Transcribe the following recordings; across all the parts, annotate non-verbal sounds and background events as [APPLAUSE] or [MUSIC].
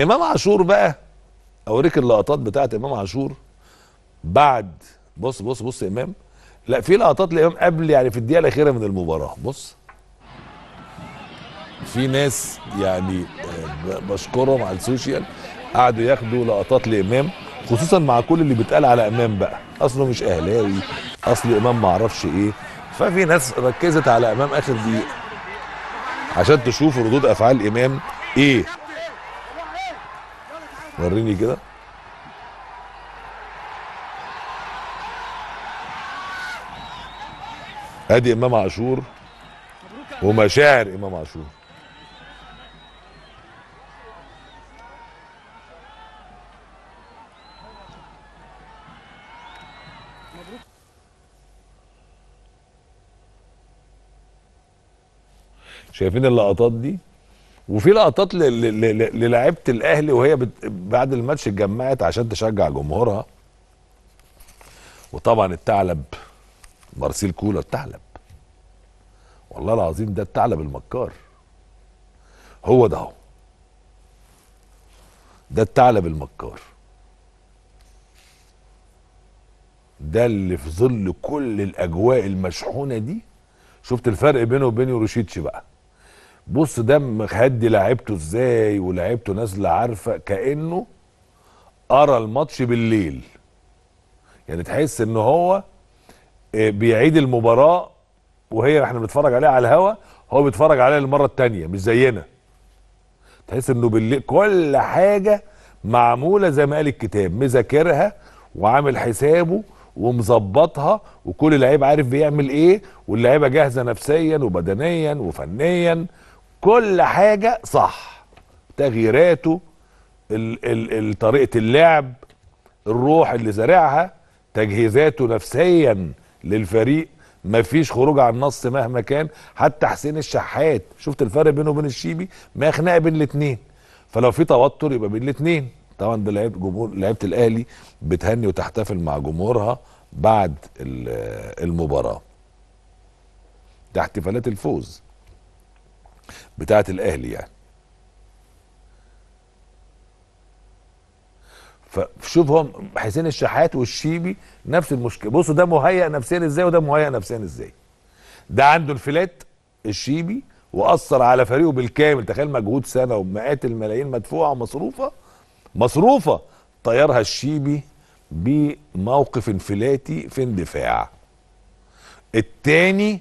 امام عاشور بقى اوريك اللقطات بتاعت امام عاشور بعد بص بص بص امام لا في لقطات لامام قبل يعني في الدقيقه الاخيره من المباراه بص في ناس يعني آه، بشكرهم على السوشيال قعدوا ياخدوا لقطات لامام خصوصا مع كل اللي بيتقال على امام بقى اصله مش اهلاوي اصل امام ما اعرفش ايه ففي ناس ركزت على امام اخر دقيقه عشان تشوف ردود افعال امام ايه وريني كده ادي امام عاشور ومشاعر امام عاشور شايفين اللقطات دي وفي لقطات للاعيبه الاهلي وهي بعد الماتش اتجمعت عشان تشجع جمهورها وطبعا الثعلب مارسيل كولر الثعلب والله العظيم ده الثعلب المكار هو ده هو ده الثعلب المكار ده اللي في ظل كل الاجواء المشحونه دي شفت الفرق بينه وبين يوروشيتش بقى بص ده مخدي لعبته ازاي ولعبته نازله عارفه كانه قرا الماتش بالليل يعني تحس ان هو آه، بيعيد المباراه وهي احنا بنتفرج عليها على الهوا هو بيتفرج عليها المره الثانيه مش زينا تحس انه بالليل كل حاجه معموله زي ما قال الكتاب مذاكرها وعامل حسابه ومظبطها وكل لعيب عارف بيعمل ايه واللعيبه جاهزه نفسيا وبدنيا وفنيا كل حاجه صح تغييراته ال ال طريقه اللعب الروح اللي زارعها تجهيزاته نفسيا للفريق مفيش خروج عن النص مهما كان حتى حسين الشحات شفت الفرق بينه وبين الشيبي ما خناقه بين الاثنين فلو في توتر يبقى بين الاثنين طبعا ده لعيب جمهور لعيبه الاهلي بتهني وتحتفل مع جمهورها بعد المباراه ده احتفالات الفوز بتاعه الاهلي يعني فشوف هم حسين الشحات والشيبي نفس المشكله بصوا ده مهيئ نفسيا ازاي وده مهيئ نفسيا ازاي ده عنده الفلات الشيبي واثر على فريقه بالكامل تخيل مجهود سنه ومئات الملايين مدفوعه ومصروفه مصروفه طيرها الشيبي بموقف انفلاتي في اندفاع التاني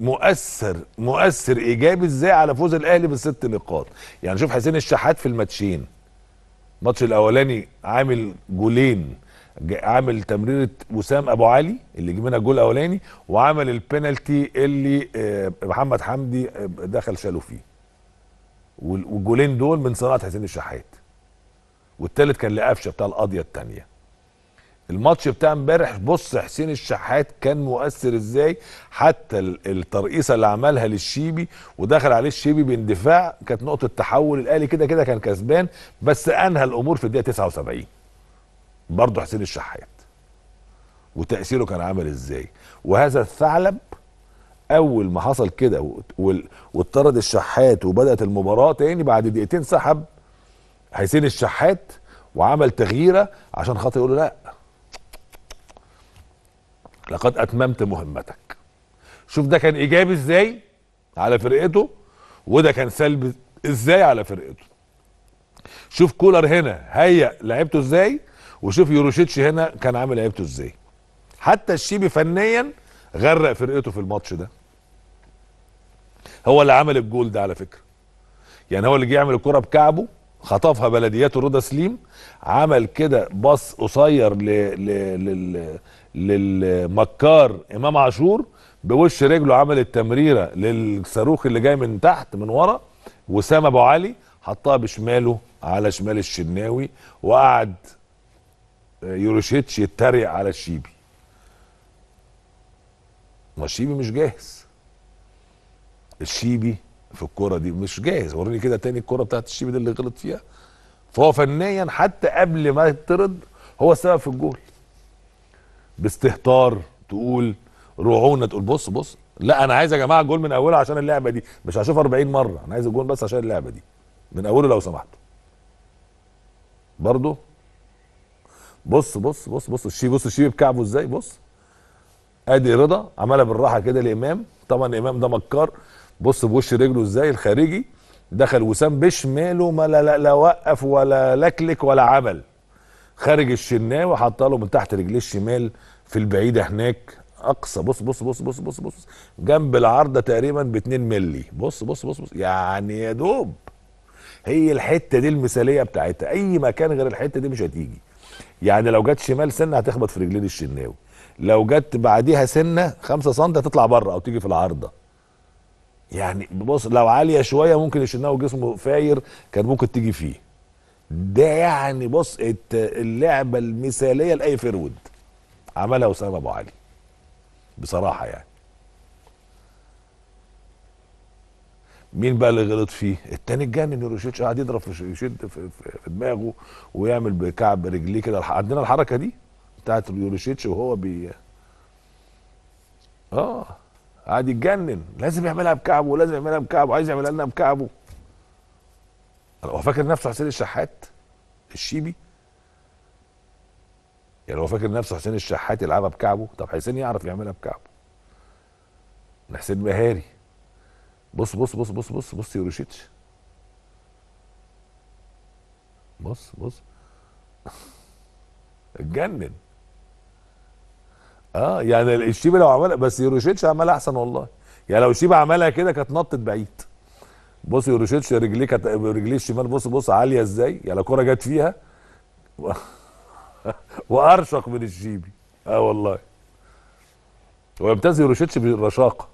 مؤثر مؤثر ايجابي ازاي على فوز الاهلي بالست نقاط يعني شوف حسين الشحات في الماتشين الماتش الاولاني عامل جولين عامل تمريره وسام ابو علي اللي جه منها الجول الاولاني وعمل البينالتي اللي آه، محمد حمدي آه، دخل شاله فيه والجولين دول من صناعه حسين الشحات والتالت كان لقفشه بتاع القاضيه الثانيه الماتش بتاع امبارح بص حسين الشحات كان مؤثر ازاي حتى الترقيصه اللي عملها للشيبي ودخل عليه الشيبي باندفاع كانت نقطه تحول الاهلي كده كده كان كسبان بس انهى الامور في الدقيقه 79 برضه حسين الشحات وتاثيره كان عامل ازاي وهذا الثعلب اول ما حصل كده واطرد الشحات وبدات المباراه تاني بعد دقيقتين سحب حسين الشحات وعمل تغييره عشان خاطر يقول له لا لقد اتممت مهمتك شوف ده كان ايجابي ازاي على فرقته وده كان سلبي ازاي على فرقته شوف كولر هنا هيأ لعيبته ازاي وشوف يوروشيتش هنا كان عامل لعيبته ازاي حتى الشيبي فنيا غرق فرقته في الماتش ده هو اللي عمل الجول ده على فكره يعني هو اللي جه يعمل الكره بكعبه خطفها بلدياته رضا سليم عمل كده باص قصير لل... للمكار امام عاشور بوش رجله عمل التمريره للصاروخ اللي جاي من تحت من ورا وسام ابو علي حطها بشماله على شمال الشناوي وقعد آه، يوروشيتش يتريق على الشيبي ما الشيبي مش جاهز الشيبي في الكرة دي مش جاهز وريني كده تاني الكرة بتاعت الشيبي دي اللي غلط فيها فهو فنيا حتى قبل ما يطرد هو السبب في الجول باستهتار تقول رعونه تقول بص بص لا انا عايز يا جماعه جول من اوله عشان اللعبه دي مش هشوف 40 مره انا عايز الجول بس عشان اللعبه دي من اوله لو سمحت برضه بص بص بص بص الشي بص الشي بكعبه ازاي بص ادي رضا عملها بالراحه كده لامام طبعا امام ده مكار بص بوش رجله ازاي الخارجي دخل وسام بشماله ما لا لا, لا وقف ولا لكلك ولا عمل خارج الشناه وحاطه له من تحت رجليه الشمال في البعيده هناك اقصى بص بص بص بص بص بص جنب العارضه تقريبا ب 2 مللي بص بص بص بص يعني يا دوب هي الحته دي المثاليه بتاعتها اي مكان غير الحته دي مش هتيجي يعني لو جت شمال سنه هتخبط في رجلين الشناوي لو جت بعديها سنه 5 سم هتطلع بره او تيجي في العارضه يعني بص لو عاليه شويه ممكن الشناوي جسمه فاير كان ممكن تيجي فيه ده يعني بص اللعبه المثاليه لاي فرود عملها اسامه ابو علي بصراحه يعني مين بقى اللي غلط فيه؟ التاني اتجنن يروشيتش قاعد يضرب في يشد في, في دماغه ويعمل بكعب رجليه كده عندنا الحركه دي بتاعت يوروشيتش وهو بي اه قاعد يتجنن لازم يعملها بكعبه ولازم يعملها بكعبه عايز يعملها لنا بكعبه هو فاكر نفسه حسين الشحات الشيبي يعني هو فاكر نفسه حسين الشحات يلعبها بكعبه طب حسين يعرف يعملها بكعبه حسين مهاري بص بص بص بص بص بص يوروشيتش بص بص [LAUGHS] اتجنن اه يعني الشيبي لو عملها بس يوروشيتش عملها احسن والله يعني لو الشيبي عملها كده كانت نطت بعيد بص يوروشيتش رجليه كانت رجليه الشمال بص بص عاليه ازاي يعني الكوره جت فيها و... [LAUGHS] وارشق من الشيبي اه والله ويمتاز يوروشيتش بالرشاقه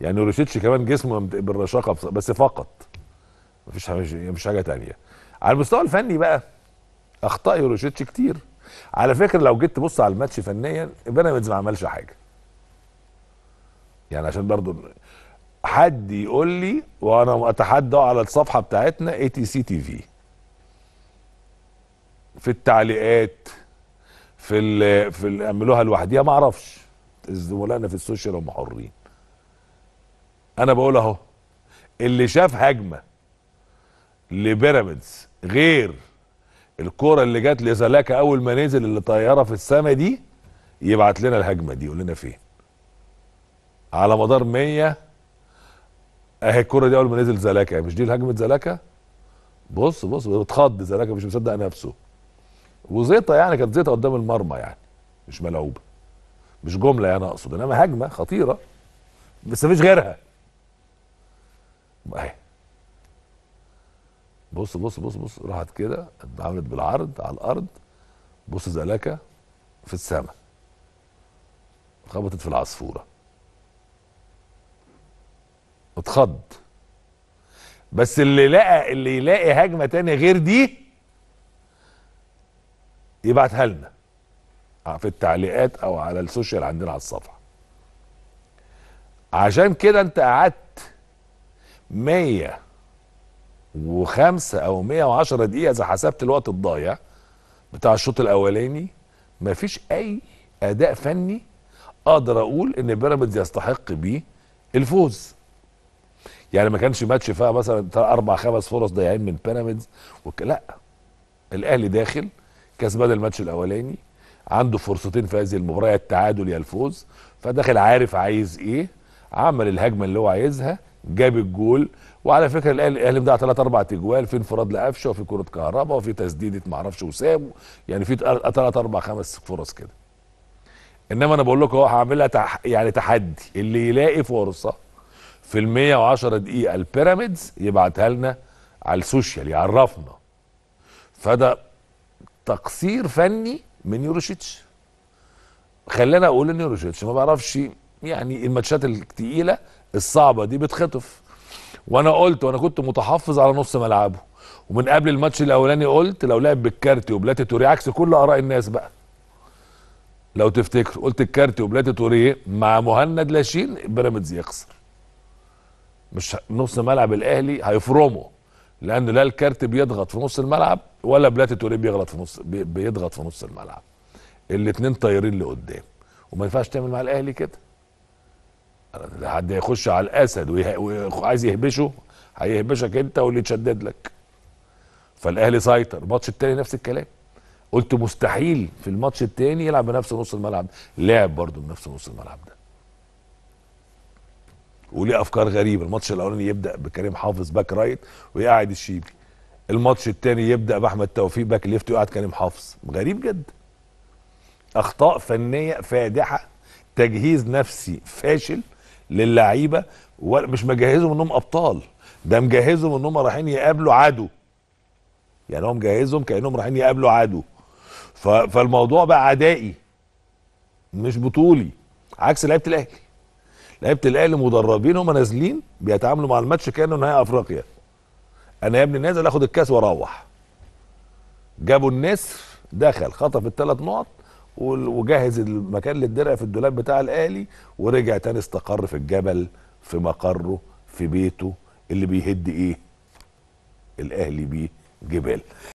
يعني يوروشيتش كمان جسمه بالرشاقه بس فقط مفيش مفيش حاجه تانية على المستوى الفني بقى اخطاء يوروشيتش كتير على فكره لو جيت تبص على الماتش فنيا بيراميدز ما عملش حاجه يعني عشان برضو حد يقول لي وانا اتحدى على الصفحه بتاعتنا اي تي سي تي في في التعليقات في الـ في الـ اعملوها لوحديها ما اعرفش زملائنا في السوشيال هم حرين انا بقول اهو اللي شاف هجمه لبيراميدز غير الكوره اللي جت لزلاكا اول ما نزل اللي طياره في السماء دي يبعت لنا الهجمه دي يقول لنا فين على مدار 100 اهي الكره دي اول ما نزل زلاكا يعني مش دي الهجمه زلاكا بص بص اتخض زلاكا مش مصدق نفسه وزيطه يعني كانت زيطه قدام المرمى يعني مش ملعوبه مش جمله يعني اقصد انما هجمه خطيره بس مفيش غيرها اهي بص بص بص بص راحت كده اتعملت بالعرض على الارض بص زلاكا في السماء خبطت في العصفوره اتخض بس اللي لقى اللي يلاقي هجمه تانية غير دي يبعتها لنا آه، في التعليقات او على السوشيال عندنا على الصفحه عشان كده انت قعدت 105 او 110 دقيقه اذا حسبت الوقت الضايع بتاع الشوط الاولاني مفيش اي اداء فني اقدر اقول ان بيراميدز يستحق بيه الفوز يعني ما كانش ماتش فيها مثلا اربع خمس فرص ضايعين من بيراميدز وك... لا الاهلي داخل كسبان الماتش الاولاني عنده فرصتين في هذه المباراه التعادل يا الفوز فداخل عارف عايز ايه عمل الهجمه اللي هو عايزها جاب الجول وعلى فكره الاهلي الاهلي مضيع ثلاث اربع تجوال في انفراد لقفشه وفي كره كهربا وفي تسديده معرفش وسام يعني في ثلاث اربع خمس فرص كده انما انا بقول لكم اهو هعملها تح... يعني تحدي اللي يلاقي فرصه في ال 110 دقيقه البيراميدز يبعتها لنا على السوشيال يعرفنا فده تقصير فني من يوروشيتش خلاني اقول ان يوروشيتش ما بيعرفش يعني الماتشات التقيله الصعبه دي بتخطف وانا قلت وانا كنت متحفظ على نص ملعبه ومن قبل الماتش الاولاني قلت لو لعب بالكارتي وبلاتي توري عكس كل اراء الناس بقى لو تفتكر قلت الكارتي وبلاتي توري مع مهند لاشين بيراميدز يخسر مش نص ملعب الاهلي هيفرمه لان لا الكارت بيضغط في نص الملعب ولا بلاتي توريه بيغلط في نص بيضغط في نص الملعب الاثنين طايرين لقدام وما ينفعش تعمل مع الاهلي كده حد هيخش على الاسد وعايز يهبشه هيهبشك انت واللي يتشدد لك فالاهلي سيطر الماتش التاني نفس الكلام قلت مستحيل في الماتش التاني يلعب بنفس نص الملعب لعب برضه بنفس نص الملعب ده وليه افكار غريبه الماتش الاولاني يبدا بكريم حافظ باك رايت ويقعد الشيبي الماتش الثاني يبدا باحمد توفيق باك ليفت ويقعد كريم حافظ غريب جدا اخطاء فنيه فادحه تجهيز نفسي فاشل للعيبه مش مجهزهم انهم ابطال ده مجهزهم انهم رايحين يقابلوا عدو يعني هو مجهزهم كانهم رايحين يقابلوا عدو فالموضوع بقى عدائي مش بطولي عكس لعيبه الاهلي لعيبه الاهلي مدربين هم نازلين بيتعاملوا مع الماتش كانه نهائي افريقيا انا يا ابني نازل اخد الكاس واروح جابوا النسر دخل خطف الثلاث نقط وجهز المكان للدرع في الدولاب بتاع الاهلي ورجع تاني استقر في الجبل في مقره في بيته اللي بيهد ايه الاهلي بيه جبال